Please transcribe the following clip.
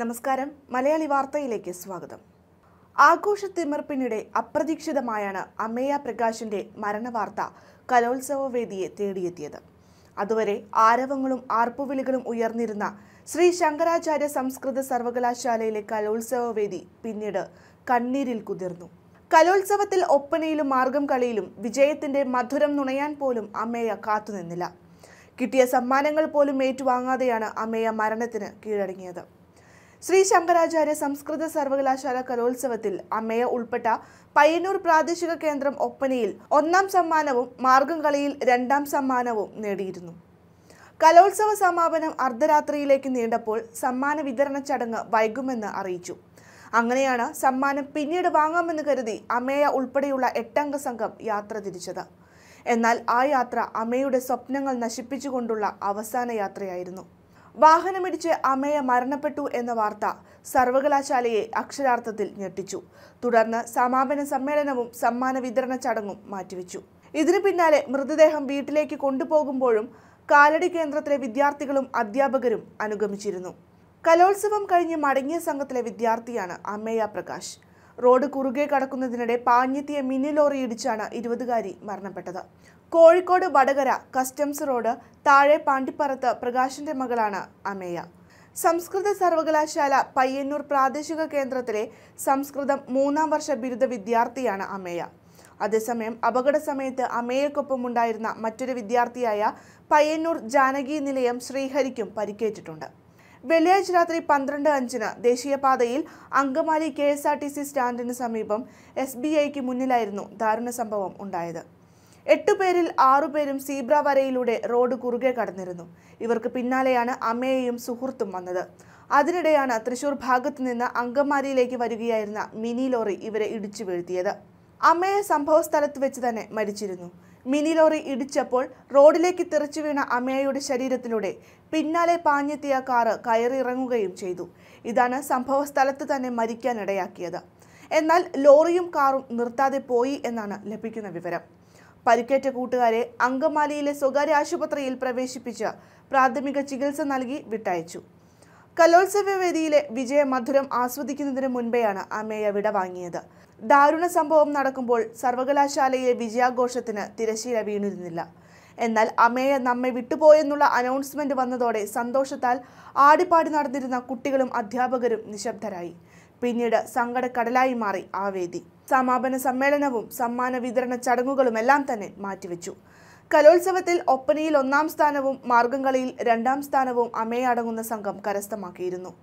നമസ്കാരം മലയാളി വാർത്തയിലേക്ക് സ്വാഗതം ആഘോഷ തിമിർപ്പിനിടെ അപ്രതീക്ഷിതമായാണ് അമ്മയ പ്രകാശിന്റെ മരണവാർത്ത കലോത്സവ വേദിയെ തേടിയെത്തിയത് അതുവരെ ആരവങ്ങളും ആർപ്പുവിളികളും ഉയർന്നിരുന്ന ശ്രീ ശങ്കരാചാര്യ സംസ്കൃത സർവകലാശാലയിലെ കലോത്സവ വേദി പിന്നീട് കണ്ണീരിൽ കുതിർന്നു കലോത്സവത്തിൽ ഒപ്പനയിലും മാർഗം കളിയിലും വിജയത്തിന്റെ മധുരം നുണയാൻ പോലും അമേയ കാത്തുനിന്നില്ല കിട്ടിയ സമ്മാനങ്ങൾ പോലും ഏറ്റുവാങ്ങാതെയാണ് അമേയ മരണത്തിന് കീഴടങ്ങിയത് ശ്രീ ശങ്കരാചാര്യ സംസ്കൃത സർവകലാശാല കലോത്സവത്തിൽ അമ്മയെ ഉൾപ്പെട്ട പയ്യന്നൂർ പ്രാദേശിക കേന്ദ്രം ഒപ്പനയിൽ ഒന്നാം സമ്മാനവും മാർഗം കളിയിൽ രണ്ടാം സമ്മാനവും നേടിയിരുന്നു കലോത്സവ സമാപനം അർദ്ധരാത്രിയിലേക്ക് നീണ്ടപ്പോൾ സമ്മാന വിതരണ ചടങ്ങ് വൈകുമെന്ന് അറിയിച്ചു അങ്ങനെയാണ് സമ്മാനം പിന്നീട് വാങ്ങാമെന്ന് കരുതി അമ്മയ ഉൾപ്പെടെയുള്ള എട്ടംഗ സംഘം യാത്ര തിരിച്ചത് എന്നാൽ ആ യാത്ര അമ്മയുടെ സ്വപ്നങ്ങൾ നശിപ്പിച്ചുകൊണ്ടുള്ള അവസാന യാത്രയായിരുന്നു വാഹനമിടിച്ച് അമ്മയെ മരണപ്പെട്ടു എന്ന വാർത്ത സർവകലാശാലയെ അക്ഷരാർത്ഥത്തിൽ ഞെട്ടിച്ചു തുടർന്ന് സമാപന സമ്മേളനവും സമ്മാന വിതരണ ചടങ്ങും മാറ്റിവെച്ചു ഇതിനു പിന്നാലെ മൃതദേഹം വീട്ടിലേക്ക് കൊണ്ടുപോകുമ്പോഴും കാലടി കേന്ദ്രത്തിലെ വിദ്യാർത്ഥികളും അധ്യാപകരും അനുഗമിച്ചിരുന്നു കലോത്സവം കഴിഞ്ഞ് മടങ്ങിയ സംഘത്തിലെ വിദ്യാർത്ഥിയാണ് അമ്മയ പ്രകാശ് റോഡ് കുറുകെ കടക്കുന്നതിനിടെ പാഞ്ഞെത്തിയ മിനി ലോറി ഇടിച്ചാണ് ഇരുപതുകാരി മരണപ്പെട്ടത് കോഴിക്കോട് വടകര കസ്റ്റംസ് റോഡ് താഴെ പാണ്ടിപ്പറത്ത് പ്രകാശിന്റെ മകളാണ് അമേയ സംസ്കൃത സർവകലാശാല പയ്യന്നൂർ പ്രാദേശിക കേന്ദ്രത്തിലെ സംസ്കൃതം മൂന്നാം വർഷ ബിരുദ വിദ്യാർത്ഥിയാണ് അമേയ അതേസമയം അപകട സമയത്ത് അമേയക്കൊപ്പം ഉണ്ടായിരുന്ന മറ്റൊരു വിദ്യാർത്ഥിയായ പയ്യന്നൂർ ജാനകി നിലയം ശ്രീഹരിക്കും പരിക്കേറ്റിട്ടുണ്ട് വെള്ളിയാഴ്ച രാത്രി പന്ത്രണ്ട് അഞ്ചിന് ദേശീയപാതയിൽ Angamaly K S R T C സ്റ്റാൻഡിന് സമീപം എസ് ബി ഐക്ക് മുന്നിലായിരുന്നു ദാരുണ സംഭവം ഉണ്ടായത് എട്ടുപേരിൽ ആറുപേരും സീബ്ര വരയിലൂടെ റോഡ് കുറുകെ കടന്നിരുന്നു ഇവർക്ക് പിന്നാലെയാണ് അമ്മയെയും സുഹൃത്തും വന്നത് അതിനിടെയാണ് തൃശൂർ ഭാഗത്തു നിന്ന് അങ്കമാലിയിലേക്ക് വരികയായിരുന്ന മിനി ലോറി ഇവരെ ഇടിച്ചു വീഴ്ത്തിയത് അമ്മയെ സംഭവസ്ഥലത്ത് വെച്ച് തന്നെ മരിച്ചിരുന്നു മിനി ലോറി ഇടിച്ചപ്പോൾ റോഡിലേക്ക് തെറിച്ചു വീണ അമേയയുടെ ശരീരത്തിലൂടെ പിന്നാലെ പാഞ്ഞെത്തിയ കാറ് കയറിയിറങ്ങുകയും ചെയ്തു ഇതാണ് സംഭവ സ്ഥലത്ത് തന്നെ മരിക്കാനിടയാക്കിയത് എന്നാൽ ലോറിയും കാറും നിർത്താതെ പോയി എന്നാണ് ലഭിക്കുന്ന വിവരം പരിക്കേറ്റ കൂട്ടുകാരെ അങ്കമാലിയിലെ സ്വകാര്യ ആശുപത്രിയിൽ പ്രവേശിപ്പിച്ച് പ്രാഥമിക ചികിത്സ നൽകി വിട്ടയച്ചു കലോത്സവ വേദിയിലെ വിജയമധുരം ആസ്വദിക്കുന്നതിന് മുൻപെയാണ് അമേയ വിടവാങ്ങിയത് ദാരുണ സംഭവം നടക്കുമ്പോൾ സർവകലാശാലയിലെ വിജയാഘോഷത്തിന് തിരശീല വീണിരുന്നില്ല എന്നാൽ അമേയ നമ്മെ വിട്ടുപോയെന്നുള്ള അനൗൺസ്മെന്റ് വന്നതോടെ സന്തോഷത്താൽ ആടിപ്പാടി നടന്നിരുന്ന കുട്ടികളും അധ്യാപകരും നിശബ്ദരായി പിന്നീട് സങ്കടക്കടലായി മാറി ആ വേദി സമാപന സമ്മേളനവും സമ്മാന വിതരണ ചടങ്ങുകളുമെല്ലാം തന്നെ മാറ്റിവെച്ചു കലോത്സവത്തിൽ ഒപ്പനയിൽ ഒന്നാം സ്ഥാനവും മാർഗംകളിയിൽ രണ്ടാം സ്ഥാനവും അമ്മയടങ്ങുന്ന സംഘം കരസ്ഥമാക്കിയിരുന്നു